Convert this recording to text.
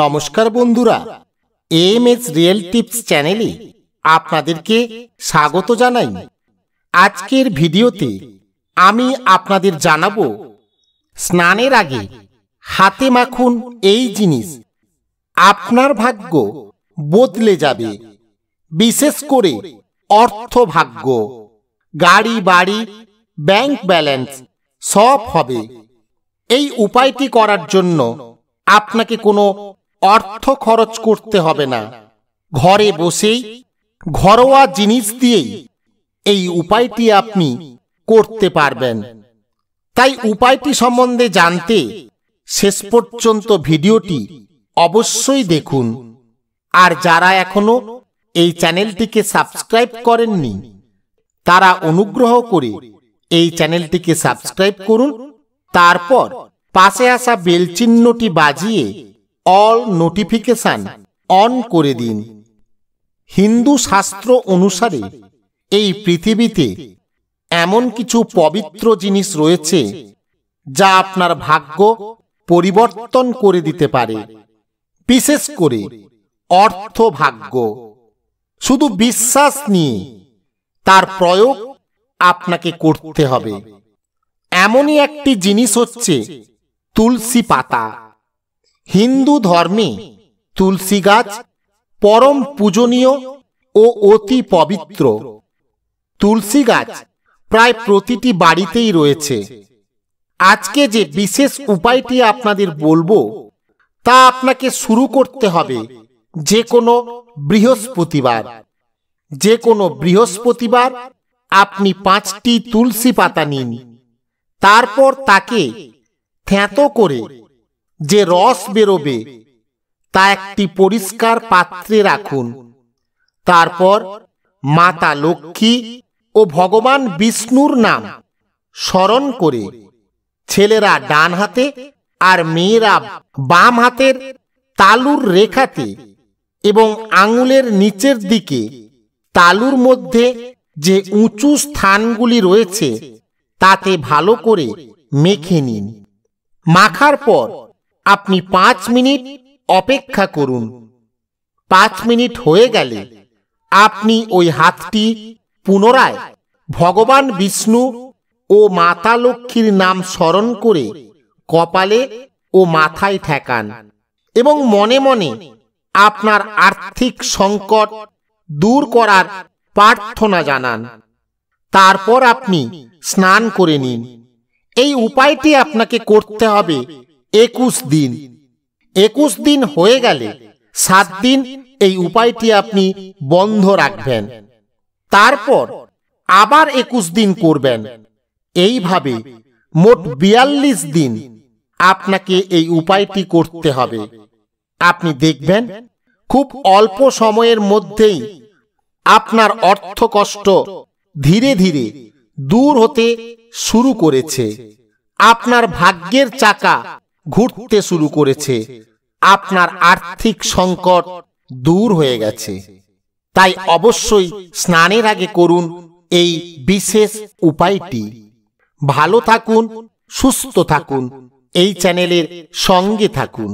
নমস্কার বন্ধুরা M S real tips চ্যানেলে আপনাদেরকে স্বাগত জানাই আজকের ভিডিওতে আমি আপনাদের জানাবো স্নানের আগে হাতে মাখুন এই জিনিস আপনার ভাগ্য বদলে যাবে বিশেষ করে অর্থ ভাগ্য গাড়ি বাড়ি ব্যাংক ব্যালেন্স সব হবে এই উপায়টি করার জন্য আপনাকে কোনো অর্থ খরচ করতে হবে না ঘরে বসেই ঘরোয়া জিনিস দিয়েই এই উপায়টি আপনি করতে পারবেন তাই উপায়টি সম্বন্ধে জানতে শেষ পর্যন্ত ভিডিওটি অবশ্যই দেখুন আর যারা এখনো এই চ্যানেলটিকে সাবস্ক্রাইব করেননি তারা অনুগ্রহ করে এই চ্যানেলটিকে সাবস্ক্রাইব করুন তারপর পাশে আসা বেল চিহ্নটি বাজিয়ে অল নোটিফিকেশান অন করে দিন হিন্দু শাস্ত্র অনুসারে এই পৃথিবীতে এমন কিছু পবিত্র জিনিস রয়েছে যা আপনার ভাগ্য পরিবর্তন করে দিতে পারে বিশেষ করে অর্থ ভাগ্য শুধু বিশ্বাস নিয়ে তার প্রয়োগ আপনাকে করতে হবে এমনই একটি জিনিস হচ্ছে তুলসী পাতা হিন্দু ধর্মে তুলসী গাছ পরম পূজনীয় ও অতি পবিত্র তুলসী গাছ প্রায় প্রতিটি বাড়িতেই রয়েছে আজকে যে বিশেষ উপায়টি আপনাদের বলবো তা আপনাকে শুরু করতে হবে যে কোনো বৃহস্পতিবার যে কোনো বৃহস্পতিবার আপনি পাঁচটি তুলসী পাতা নিন তারপর তাকে থ্যাঁতো করে যে রস বেরোবে তা একটি পরিষ্কার পাত্রে রাখুন তারপর মাতা লক্ষ্মী ও ভগবান বিষ্ণুর নাম স্মরণ করে ছেলেরা ডান হাতে আর মেয়েরা বাম হাতের তালুর রেখাতে এবং আঙুলের নিচের দিকে তালুর মধ্যে যে উঁচু স্থানগুলি রয়েছে তাতে ভালো করে মেখে নিন মাখার পর আপনি পাঁচ মিনিট অপেক্ষা করুন পাঁচ মিনিট হয়ে গেলে আপনি ওই হাতটি পুনরায় ভগবান বিষ্ণু ও মাতা লক্ষ্মীর নাম স্মরণ করে কপালে ও মাথায় ঠেকান এবং মনে মনে আপনার আর্থিক সংকট দূর করার প্রার্থনা জানান তারপর আপনি স্নান করে নিন এই উপায়টি আপনাকে করতে হবে একুশ দিন একুশ দিন হয়ে গেলে সাত দিন এই উপায়টি আপনি বন্ধ রাখবেন তারপর আবার একুশ দিন করবেন এইভাবে মোট বিয়াল্লিশ দিন আপনাকে এই উপায়টি করতে হবে আপনি দেখবেন খুব অল্প সময়ের মধ্যেই আপনার অর্থ কষ্ট ধীরে ধীরে দূর হতে শুরু করেছে আপনার ভাগ্যের চাকা ঘুরতে শুরু করেছে আপনার আর্থিক সংকট দূর হয়ে গেছে তাই অবশ্যই স্নানের আগে করুন এই বিশেষ উপায়টি ভালো থাকুন সুস্থ থাকুন এই চ্যানেলের সঙ্গে থাকুন